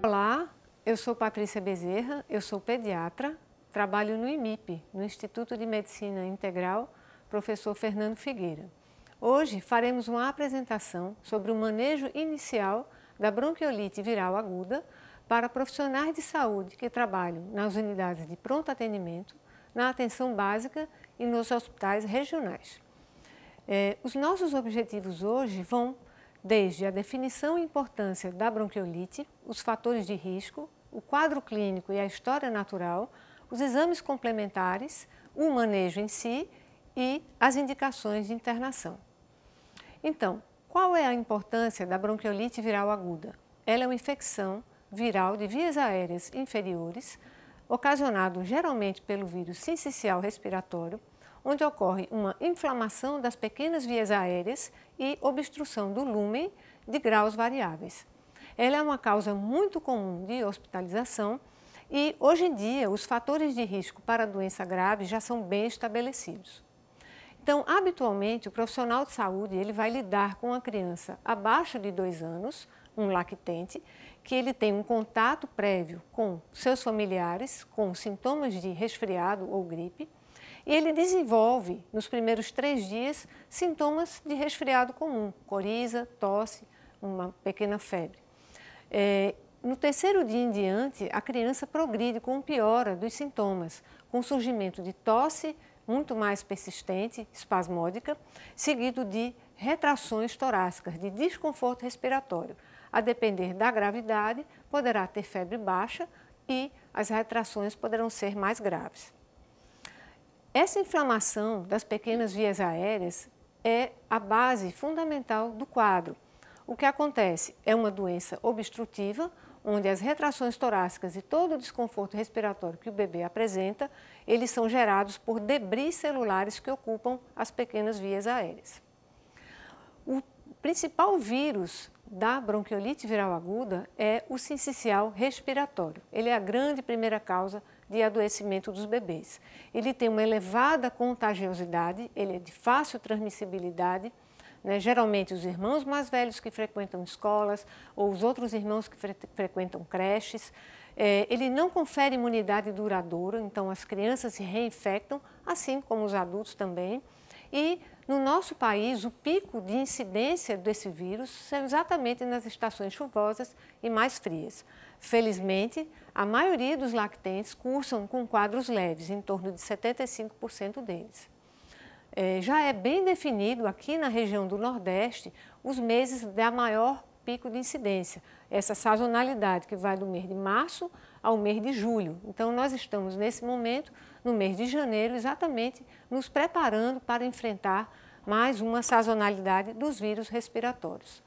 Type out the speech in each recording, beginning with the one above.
Olá, eu sou Patrícia Bezerra, eu sou pediatra, trabalho no IMIP, no Instituto de Medicina Integral, professor Fernando Figueira. Hoje faremos uma apresentação sobre o manejo inicial da bronquiolite viral aguda para profissionais de saúde que trabalham nas unidades de pronto atendimento, na atenção básica e nos hospitais regionais. Eh, os nossos objetivos hoje vão desde a definição e importância da bronquiolite, os fatores de risco, o quadro clínico e a história natural, os exames complementares, o manejo em si e as indicações de internação. Então, qual é a importância da bronquiolite viral aguda? Ela é uma infecção viral de vias aéreas inferiores, ocasionado geralmente pelo vírus sincicial respiratório, onde ocorre uma inflamação das pequenas vias aéreas e obstrução do lúmen de graus variáveis. Ela é uma causa muito comum de hospitalização e, hoje em dia, os fatores de risco para a doença grave já são bem estabelecidos. Então, habitualmente, o profissional de saúde ele vai lidar com a criança abaixo de dois anos, um lactente, que ele tem um contato prévio com seus familiares com sintomas de resfriado ou gripe e ele desenvolve, nos primeiros três dias, sintomas de resfriado comum, coriza, tosse, uma pequena febre. É, no terceiro dia em diante, a criança progride com piora dos sintomas, com surgimento de tosse muito mais persistente, espasmódica, seguido de retrações torácicas, de desconforto respiratório. A depender da gravidade, poderá ter febre baixa e as retrações poderão ser mais graves. Essa inflamação das pequenas vias aéreas é a base fundamental do quadro. O que acontece é uma doença obstrutiva, onde as retrações torácicas e todo o desconforto respiratório que o bebê apresenta, eles são gerados por debris celulares que ocupam as pequenas vias aéreas. O principal vírus da bronquiolite viral aguda é o sincicial respiratório. Ele é a grande primeira causa de adoecimento dos bebês. Ele tem uma elevada contagiosidade, ele é de fácil transmissibilidade. Né? Geralmente, os irmãos mais velhos que frequentam escolas ou os outros irmãos que fre frequentam creches. É, ele não confere imunidade duradoura, então as crianças se reinfectam, assim como os adultos também. E no nosso país, o pico de incidência desse vírus são exatamente nas estações chuvosas e mais frias. Felizmente, a maioria dos lactentes cursam com quadros leves, em torno de 75% deles. É, já é bem definido aqui na região do Nordeste os meses da maior pico de incidência, essa sazonalidade que vai do mês de março ao mês de julho. Então, nós estamos nesse momento no mês de janeiro, exatamente nos preparando para enfrentar mais uma sazonalidade dos vírus respiratórios.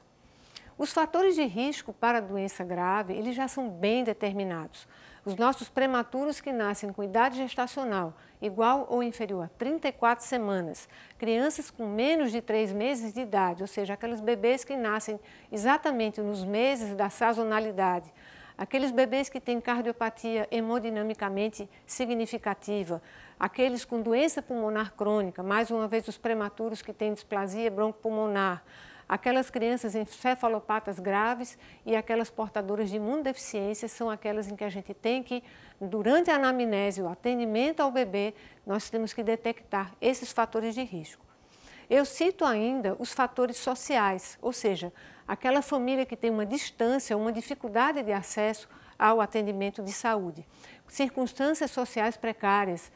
Os fatores de risco para a doença grave, eles já são bem determinados. Os nossos prematuros que nascem com idade gestacional igual ou inferior a 34 semanas, crianças com menos de 3 meses de idade, ou seja, aqueles bebês que nascem exatamente nos meses da sazonalidade, Aqueles bebês que têm cardiopatia hemodinamicamente significativa, aqueles com doença pulmonar crônica, mais uma vez os prematuros que têm displasia broncopulmonar, Aquelas crianças encefalopatas graves e aquelas portadoras de imunodeficiência são aquelas em que a gente tem que, durante a anamnese, o atendimento ao bebê, nós temos que detectar esses fatores de risco. Eu cito ainda os fatores sociais, ou seja, aquela família que tem uma distância, uma dificuldade de acesso ao atendimento de saúde, circunstâncias sociais precárias,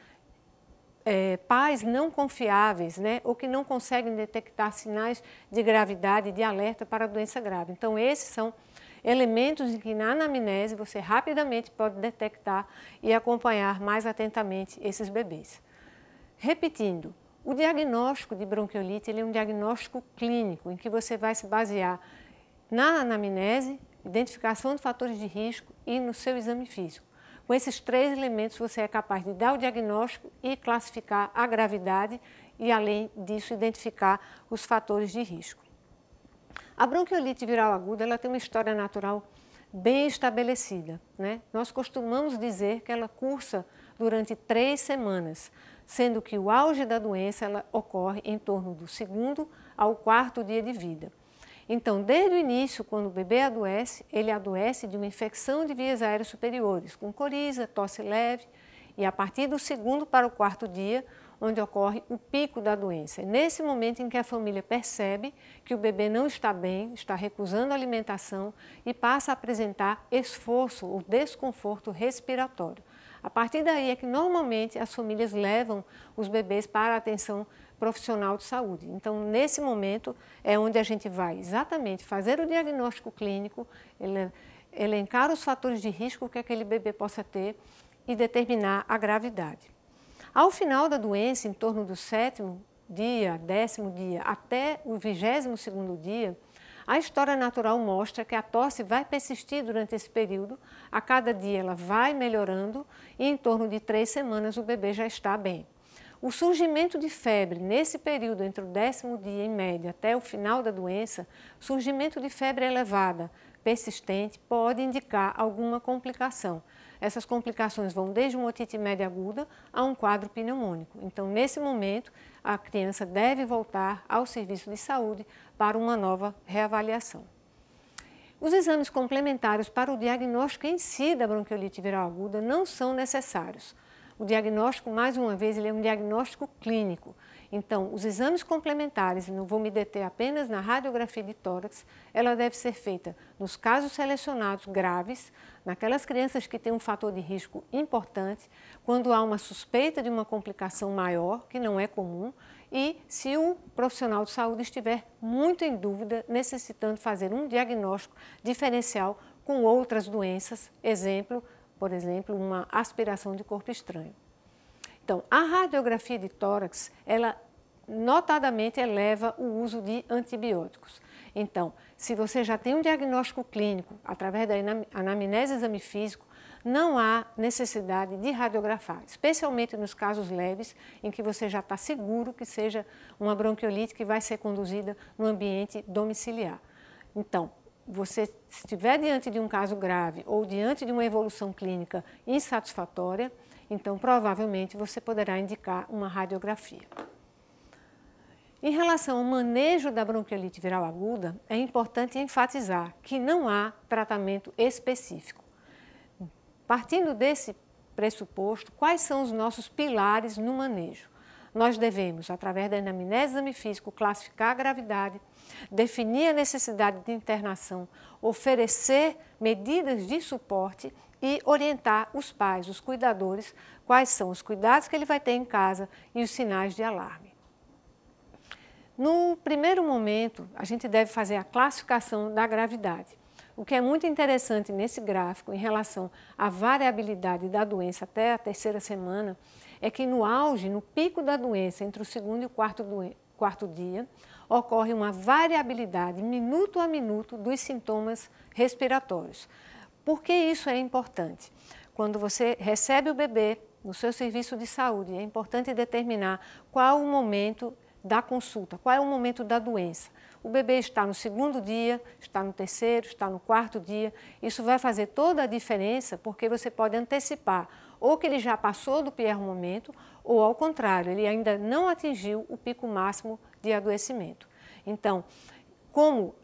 é, pais não confiáveis, né, ou que não conseguem detectar sinais de gravidade, de alerta para doença grave. Então, esses são elementos em que na anamnese você rapidamente pode detectar e acompanhar mais atentamente esses bebês. Repetindo, o diagnóstico de bronquiolite é um diagnóstico clínico, em que você vai se basear na anamnese, identificação de fatores de risco e no seu exame físico. Com esses três elementos, você é capaz de dar o diagnóstico e classificar a gravidade e, além disso, identificar os fatores de risco. A bronquiolite viral aguda ela tem uma história natural bem estabelecida. Né? Nós costumamos dizer que ela cursa durante três semanas sendo que o auge da doença ela ocorre em torno do segundo ao quarto dia de vida. Então, desde o início, quando o bebê adoece, ele adoece de uma infecção de vias aéreas superiores, com coriza, tosse leve, e a partir do segundo para o quarto dia, onde ocorre o pico da doença. É nesse momento em que a família percebe que o bebê não está bem, está recusando a alimentação e passa a apresentar esforço ou desconforto respiratório. A partir daí é que normalmente as famílias levam os bebês para a atenção profissional de saúde. Então, nesse momento é onde a gente vai exatamente fazer o diagnóstico clínico, elencar os fatores de risco que aquele bebê possa ter e determinar a gravidade. Ao final da doença, em torno do sétimo dia, décimo dia até o vigésimo segundo dia, a história natural mostra que a tosse vai persistir durante esse período, a cada dia ela vai melhorando e em torno de três semanas o bebê já está bem. O surgimento de febre nesse período entre o décimo dia em média até o final da doença, surgimento de febre elevada, persistente, pode indicar alguma complicação essas complicações vão desde uma otite média aguda a um quadro pneumônico. Então, nesse momento, a criança deve voltar ao serviço de saúde para uma nova reavaliação. Os exames complementares para o diagnóstico em si da bronquiolite viral aguda não são necessários. O diagnóstico, mais uma vez, ele é um diagnóstico clínico. Então, os exames complementares, não vou me deter apenas na radiografia de tórax, ela deve ser feita nos casos selecionados graves, naquelas crianças que têm um fator de risco importante, quando há uma suspeita de uma complicação maior, que não é comum, e se o profissional de saúde estiver muito em dúvida, necessitando fazer um diagnóstico diferencial com outras doenças, exemplo, por exemplo, uma aspiração de corpo estranho. Então, a radiografia de tórax, ela notadamente eleva o uso de antibióticos. Então, se você já tem um diagnóstico clínico através da anamnese e exame físico, não há necessidade de radiografar, especialmente nos casos leves, em que você já está seguro que seja uma bronquiolite que vai ser conduzida no ambiente domiciliar. Então, você estiver diante de um caso grave ou diante de uma evolução clínica insatisfatória, então, provavelmente, você poderá indicar uma radiografia. Em relação ao manejo da bronquiolite viral aguda, é importante enfatizar que não há tratamento específico. Partindo desse pressuposto, quais são os nossos pilares no manejo? Nós devemos, através da anamnese exame físico, classificar a gravidade, definir a necessidade de internação, oferecer medidas de suporte e orientar os pais, os cuidadores, quais são os cuidados que ele vai ter em casa e os sinais de alarme. No primeiro momento, a gente deve fazer a classificação da gravidade. O que é muito interessante nesse gráfico em relação à variabilidade da doença até a terceira semana é que no auge, no pico da doença, entre o segundo e o quarto, quarto dia, ocorre uma variabilidade minuto a minuto dos sintomas respiratórios. Por que isso é importante? Quando você recebe o bebê no seu serviço de saúde, é importante determinar qual o momento da consulta, qual é o momento da doença. O bebê está no segundo dia, está no terceiro, está no quarto dia. Isso vai fazer toda a diferença porque você pode antecipar ou que ele já passou do pior momento ou, ao contrário, ele ainda não atingiu o pico máximo de adoecimento. Então, como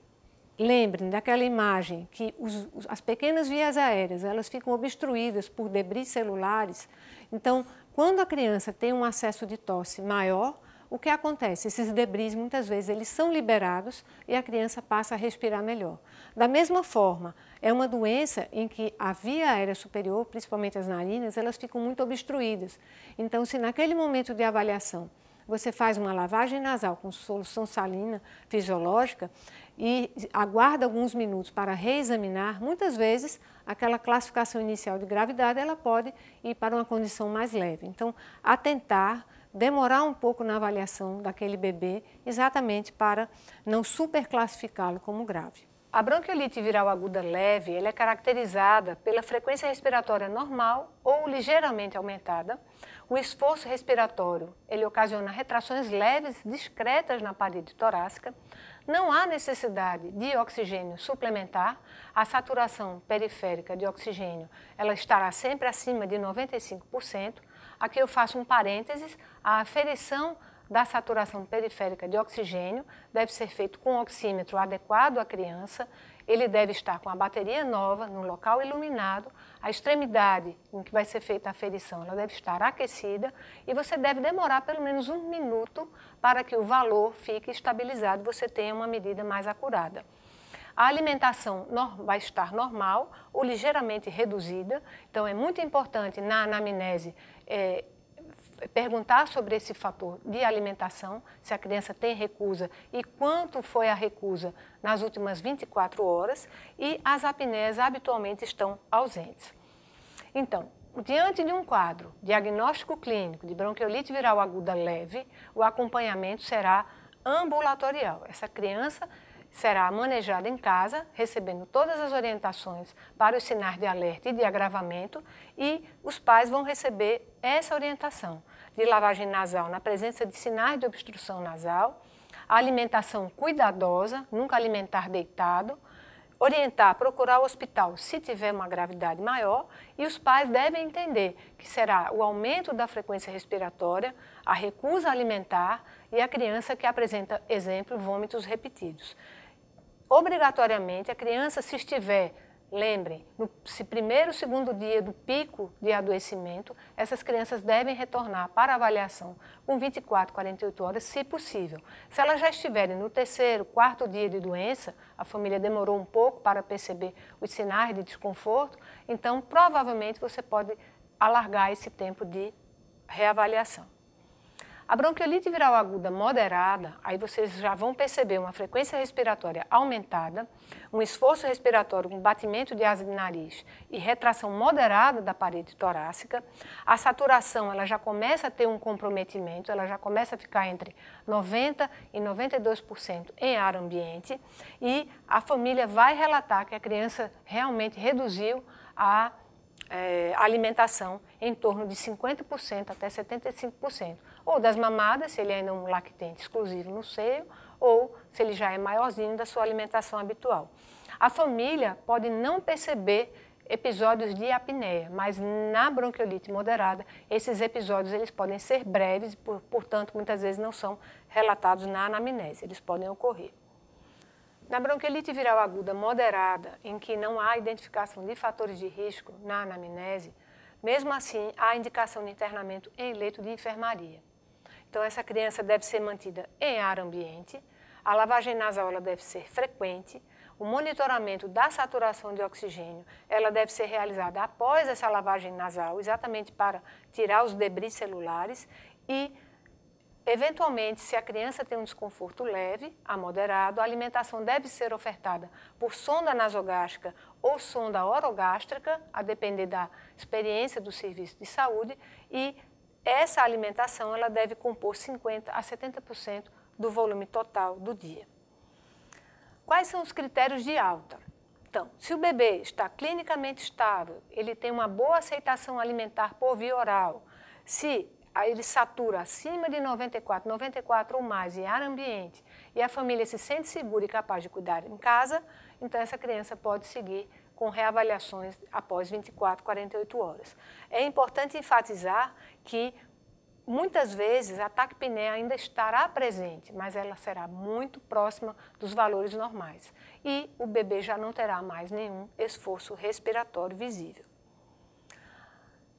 Lembrem daquela imagem que os, as pequenas vias aéreas elas ficam obstruídas por debris celulares. Então, quando a criança tem um acesso de tosse maior, o que acontece? Esses debris muitas vezes eles são liberados e a criança passa a respirar melhor. Da mesma forma, é uma doença em que a via aérea superior, principalmente as narinas, elas ficam muito obstruídas. Então, se naquele momento de avaliação você faz uma lavagem nasal com solução salina fisiológica e aguarda alguns minutos para reexaminar. Muitas vezes, aquela classificação inicial de gravidade ela pode ir para uma condição mais leve. Então, atentar, demorar um pouco na avaliação daquele bebê, exatamente para não superclassificá-lo como grave. A bronquiolite viral aguda leve ela é caracterizada pela frequência respiratória normal ou ligeiramente aumentada. O esforço respiratório ele ocasiona retrações leves discretas na parede torácica. Não há necessidade de oxigênio suplementar. A saturação periférica de oxigênio ela estará sempre acima de 95%. Aqui eu faço um parênteses. A aferição da saturação periférica de oxigênio deve ser feito com um oxímetro adequado à criança. Ele deve estar com a bateria nova, no local iluminado. A extremidade em que vai ser feita a ferição ela deve estar aquecida e você deve demorar pelo menos um minuto para que o valor fique estabilizado, você tenha uma medida mais acurada. A alimentação vai estar normal ou ligeiramente reduzida, então é muito importante na anamnese é, perguntar sobre esse fator de alimentação, se a criança tem recusa e quanto foi a recusa nas últimas 24 horas e as apneias habitualmente estão ausentes. Então, diante de um quadro diagnóstico clínico de bronquiolite viral aguda leve, o acompanhamento será ambulatorial. Essa criança será manejada em casa, recebendo todas as orientações para os sinais de alerta e de agravamento, e os pais vão receber essa orientação de lavagem nasal na presença de sinais de obstrução nasal, a alimentação cuidadosa, nunca alimentar deitado, orientar, procurar o hospital se tiver uma gravidade maior e os pais devem entender que será o aumento da frequência respiratória, a recusa alimentar e a criança que apresenta, exemplo, vômitos repetidos. Obrigatoriamente, a criança, se estiver Lembrem, no primeiro segundo dia do pico de adoecimento, essas crianças devem retornar para avaliação com 24, 48 horas, se possível. Se elas já estiverem no terceiro, quarto dia de doença, a família demorou um pouco para perceber os sinais de desconforto, então provavelmente você pode alargar esse tempo de reavaliação. A bronquiolite viral aguda moderada, aí vocês já vão perceber uma frequência respiratória aumentada, um esforço respiratório com um batimento de asa de nariz e retração moderada da parede torácica. A saturação, ela já começa a ter um comprometimento, ela já começa a ficar entre 90 e 92% em ar ambiente e a família vai relatar que a criança realmente reduziu a é, alimentação em torno de 50% até 75% ou das mamadas, se ele ainda é um lactente exclusivo no seio, ou se ele já é maiorzinho da sua alimentação habitual. A família pode não perceber episódios de apneia, mas na bronquiolite moderada, esses episódios eles podem ser breves, portanto, muitas vezes não são relatados na anamnese, eles podem ocorrer. Na bronquiolite viral aguda moderada, em que não há identificação de fatores de risco na anamnese, mesmo assim há indicação de internamento em leito de enfermaria. Então, essa criança deve ser mantida em ar ambiente, a lavagem nasal deve ser frequente, o monitoramento da saturação de oxigênio ela deve ser realizada após essa lavagem nasal, exatamente para tirar os debris celulares e, eventualmente, se a criança tem um desconforto leve a moderado, a alimentação deve ser ofertada por sonda nasogástrica ou sonda orogástrica, a depender da experiência do serviço de saúde, e essa alimentação ela deve compor 50 a 70% do volume total do dia. Quais são os critérios de alta? Então, se o bebê está clinicamente estável, ele tem uma boa aceitação alimentar por via oral, se ele satura acima de 94, 94 ou mais em ar ambiente e a família se sente segura e capaz de cuidar em casa, então essa criança pode seguir com reavaliações após 24, 48 horas. É importante enfatizar que muitas vezes a taquipneia ainda estará presente, mas ela será muito próxima dos valores normais e o bebê já não terá mais nenhum esforço respiratório visível.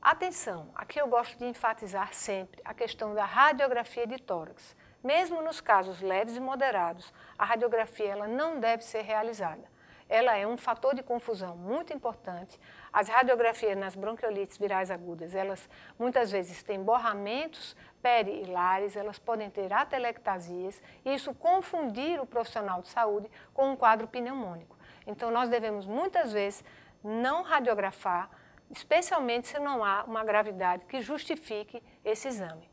Atenção, aqui eu gosto de enfatizar sempre a questão da radiografia de tórax. Mesmo nos casos leves e moderados, a radiografia ela não deve ser realizada ela é um fator de confusão muito importante. As radiografias nas bronquiolites virais agudas, elas muitas vezes têm borramentos perilares, elas podem ter atelectasias, e isso confundir o profissional de saúde com um quadro pneumônico. Então, nós devemos muitas vezes não radiografar, especialmente se não há uma gravidade que justifique esse exame.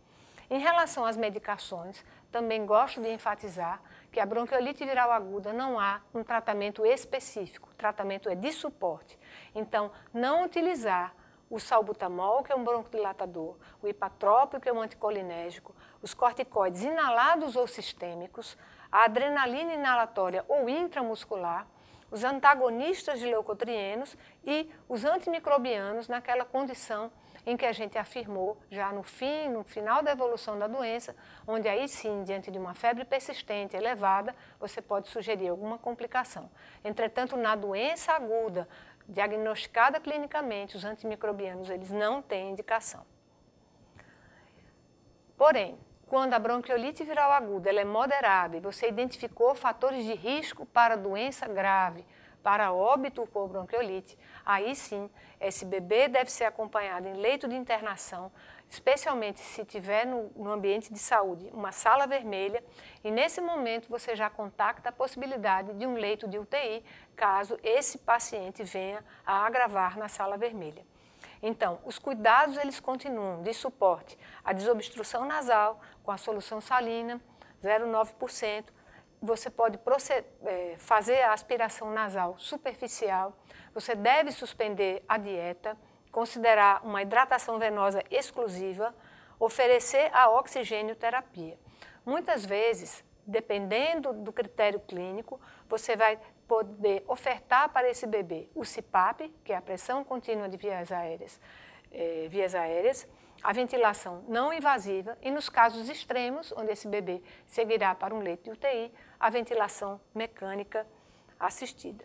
Em relação às medicações, também gosto de enfatizar porque a bronquiolite viral aguda não há um tratamento específico, o tratamento é de suporte. Então, não utilizar o salbutamol, que é um broncodilatador, o hipatrópico, que é um anticolinérgico, os corticoides inalados ou sistêmicos, a adrenalina inalatória ou intramuscular, os antagonistas de leucotrienos e os antimicrobianos naquela condição em que a gente afirmou já no fim, no final da evolução da doença, onde aí sim, diante de uma febre persistente elevada, você pode sugerir alguma complicação. Entretanto, na doença aguda, diagnosticada clinicamente, os antimicrobianos eles não têm indicação. Porém, quando a bronquiolite viral aguda ela é moderada e você identificou fatores de risco para doença grave, para óbito por bronquiolite, aí sim, esse bebê deve ser acompanhado em leito de internação, especialmente se tiver no, no, ambiente de saúde uma sala vermelha, e nesse momento você já contacta a possibilidade de um leito de UTI, caso esse paciente venha a agravar na sala vermelha. Então, os cuidados eles continuam de suporte à desobstrução nasal com a solução salina 0,9%. Você pode é, fazer a aspiração nasal superficial. Você deve suspender a dieta, considerar uma hidratação venosa exclusiva, oferecer a oxigênio terapia. Muitas vezes, dependendo do critério clínico, você vai poder ofertar para esse bebê o CPAP, que é a pressão contínua de vias aéreas, eh, vias aéreas, a ventilação não invasiva e, nos casos extremos, onde esse bebê seguirá para um leito de UTI, a ventilação mecânica assistida.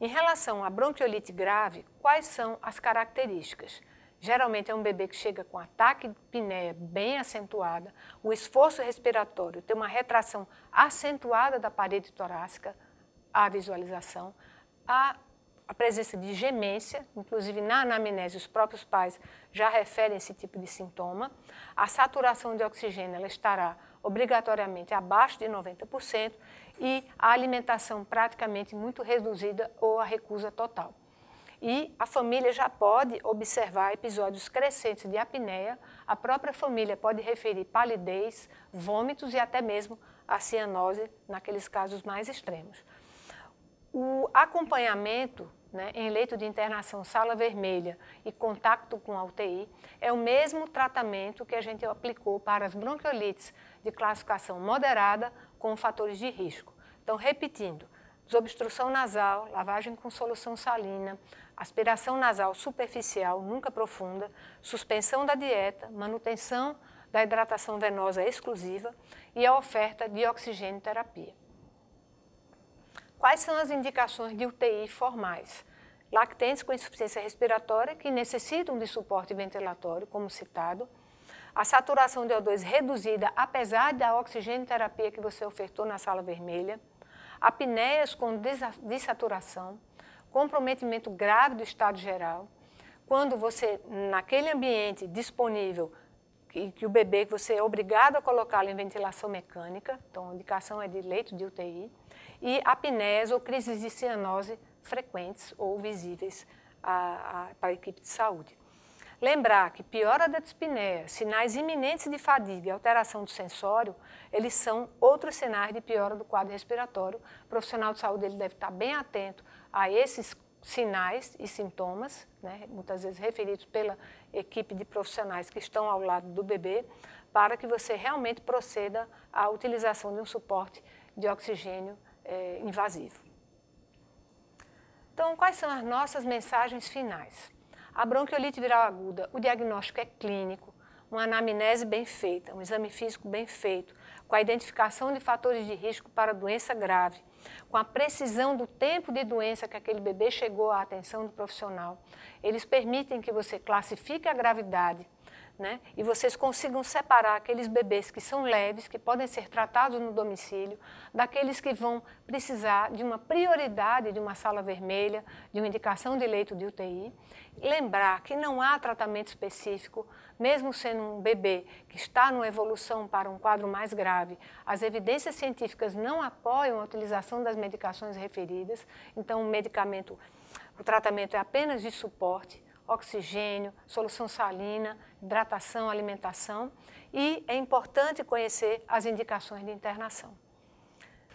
Em relação à bronquiolite grave, quais são as características? Geralmente é um bebê que chega com ataque de pneia bem acentuada, o esforço respiratório tem uma retração acentuada da parede torácica, a visualização, a presença de gemência, inclusive na anamnese os próprios pais já referem esse tipo de sintoma. A saturação de oxigênio ela estará obrigatoriamente abaixo de 90% e a alimentação praticamente muito reduzida ou a recusa total. E a família já pode observar episódios crescentes de apneia, a própria família pode referir palidez, vômitos e até mesmo a cianose naqueles casos mais extremos o acompanhamento né, em leito de internação sala vermelha e contato com a UTI é o mesmo tratamento que a gente aplicou para as bronquiolites de classificação moderada com fatores de risco. Então, repetindo, desobstrução nasal, lavagem com solução salina, aspiração nasal superficial, nunca profunda, suspensão da dieta, manutenção da hidratação venosa exclusiva e a oferta de oxigênio terapia. Quais são as indicações de UTI formais? Lactentes com insuficiência respiratória que necessitam de suporte ventilatório, como citado. A saturação de O2 reduzida, apesar da oxigênio terapia que você ofertou na sala vermelha. Apneias com desaturação, Comprometimento grave do estado geral. Quando você, naquele ambiente disponível, que, que o bebê você é obrigado a colocá-lo em ventilação mecânica, então a indicação é de leito de UTI e apneia ou crises de cianose frequentes ou visíveis a, a, para a equipe de saúde. Lembrar que piora da dispneia, sinais iminentes de fadiga e alteração do sensório, eles são outros sinais de piora do quadro respiratório. O profissional de saúde ele deve estar bem atento a esses sinais e sintomas, né, muitas vezes referidos pela equipe de profissionais que estão ao lado do bebê, para que você realmente proceda à utilização de um suporte de oxigênio é, invasivo. Então, quais são as nossas mensagens finais? A bronquiolite viral aguda, o diagnóstico é clínico, uma anamnese bem feita, um exame físico bem feito, com a identificação de fatores de risco para doença grave, com a precisão do tempo de doença que aquele bebê chegou à atenção do profissional. Eles permitem que você classifique a gravidade, né? E vocês consigam separar aqueles bebês que são leves, que podem ser tratados no domicílio, daqueles que vão precisar de uma prioridade de uma sala vermelha, de uma indicação de leito de UTI. Lembrar que não há tratamento específico, mesmo sendo um bebê que está numa evolução para um quadro mais grave, as evidências científicas não apoiam a utilização das medicações referidas, então o medicamento, o tratamento é apenas de suporte oxigênio, solução salina, hidratação, alimentação. E é importante conhecer as indicações de internação.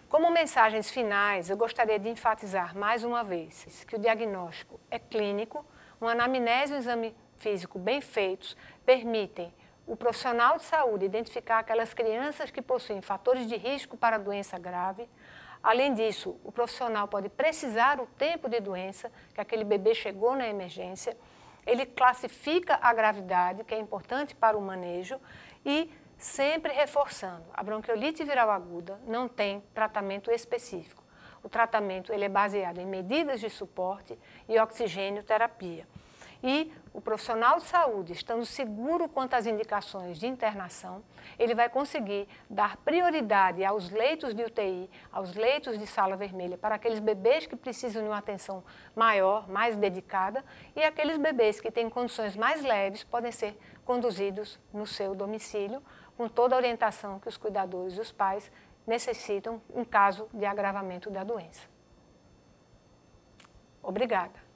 Como mensagens finais, eu gostaria de enfatizar mais uma vez que o diagnóstico é clínico, uma anamnese e um exame físico bem feitos permitem o profissional de saúde identificar aquelas crianças que possuem fatores de risco para doença grave. Além disso, o profissional pode precisar o tempo de doença que aquele bebê chegou na emergência ele classifica a gravidade, que é importante para o manejo, e sempre reforçando, a bronquiolite viral aguda não tem tratamento específico. O tratamento ele é baseado em medidas de suporte e oxigênio terapia. E o profissional de saúde, estando seguro quanto às indicações de internação, ele vai conseguir dar prioridade aos leitos de UTI, aos leitos de sala vermelha, para aqueles bebês que precisam de uma atenção maior, mais dedicada, e aqueles bebês que têm condições mais leves podem ser conduzidos no seu domicílio, com toda a orientação que os cuidadores e os pais necessitam em caso de agravamento da doença. Obrigada.